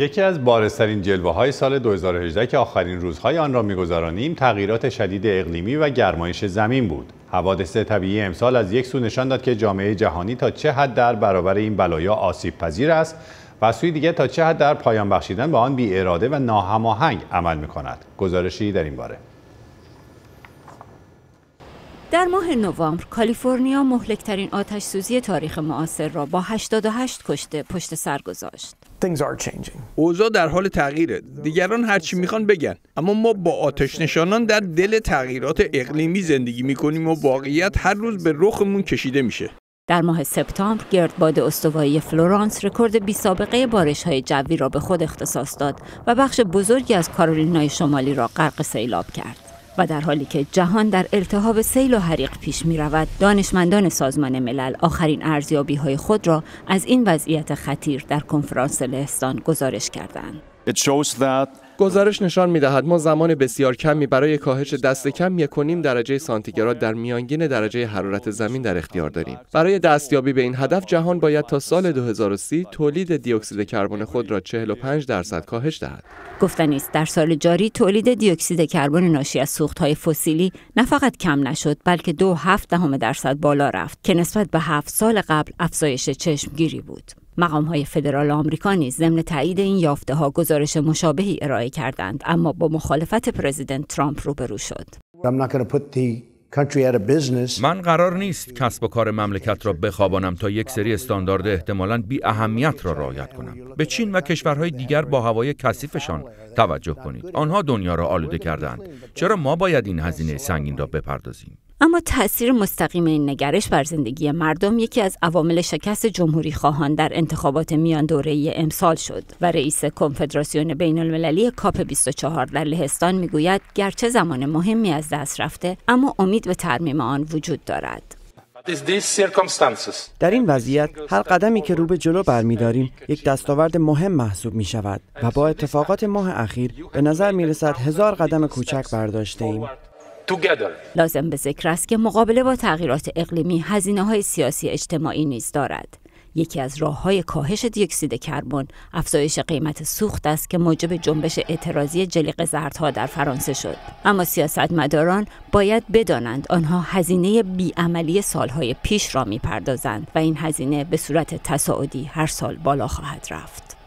یکی از بارسترین جلوه های سال 2018 که آخرین روزهای آن را میگذرانیم تغییرات شدید اقلیمی و گرمایش زمین بود حوادث طبیعی امسال از یک سو نشان داد که جامعه جهانی تا چه حد در برابر این بلایا آسیب پذیر است و از سوی دیگر تا چه حد در پایان بخشیدن به آن بی اراده و ناهماهنگ عمل می کند گزارشی در این باره در ماه نوامبر کالیفرنیا مهلکترین آتش سوزی تاریخ معاصر را با 88 کشته پشت سر گذاشت Things اوضاع در حال تغییره. دیگران هرچی میخوان بگن. اما ما با آتش نشانان در دل تغییرات اقلیمی زندگی میکنیم و واقعیت هر روز به رخمون کشیده میشه. در ماه سپتامبر گردباد استوایی فلورانس رکورد بی سابقه بارش های جوی را به خود اختصاص داد و بخش بزرگی از کارولینای شمالی را غرق سیلاب کرد. و در حالی که جهان در التهاب سیل و حریق پیش می رود دانشمندان سازمان ملل آخرین ارزیابی های خود را از این وضعیت خطیر در کنفرانس لهستان گزارش کردند. گزارش نشان میدهد ما زمان بسیار کمی برای کاهش دست کم یکنیم درجه سانتیگراد در میانگین درجه حرارت زمین در اختیار داریم برای دستیابی به این هدف جهان باید تا سال 2030 تولید دیوکسید کربن خود را 45 درصد کاهش دهد گفتنی است در سال جاری تولید دیوکسید کربن ناشی از سوختهای فسیلی نه فقط کم نشد بلکه دو هفت دهم درصد بالا رفت که نسبت به هفت سال قبل افزایش چشمگیری بود مقام های فدرال آمریکا نیز ضمن تایید این یافته ها گزارش مشابهی ارائه کردند اما با مخالفت پرزیدنت ترامپ روبرو شد من قرار نیست کسب و کار مملکت را بخوابانم تا یک سری استاندارد احتمالاً بی اهمیت را رعایت کنم. به چین و کشورهای دیگر با هوای کثیفشان توجه کنید. آنها دنیا را آلوده کردند. چرا ما باید این هزینه سنگین را بپردازیم؟ اما تاثیر مستقیم این نگرش بر زندگی مردم یکی از عوامل شکست جمهوری خواهان در انتخابات میان دوره امسال شد و رئیس کنفدراسیون بین المللی کاپ 24 در لهستان میگوید گرچه زمان مهمی از دست رفته اما امید به ترمیم آن وجود دارد در این وضعیت هر قدمی که رو به جلو برمیداریم یک دستاورد مهم محسوب می شود و با اتفاقات ماه اخیر به نظر می رسد هزار قدم کوچک برداشته ایم لازم به ذکر است که مقابله با تغییرات اقلیمی هزینه های سیاسی اجتماعی نیز دارد. یکی از راه های کاهش دیوکسید کربن افزایش قیمت سوخت است که موجب جنبش اعتراضی جلیق زردها در فرانسه شد اما سیاستمداران باید بدانند آنها هزینه بیعملی سالهای پیش را میپردازند و این هزینه به صورت تصاعدی هر سال بالا خواهد رفت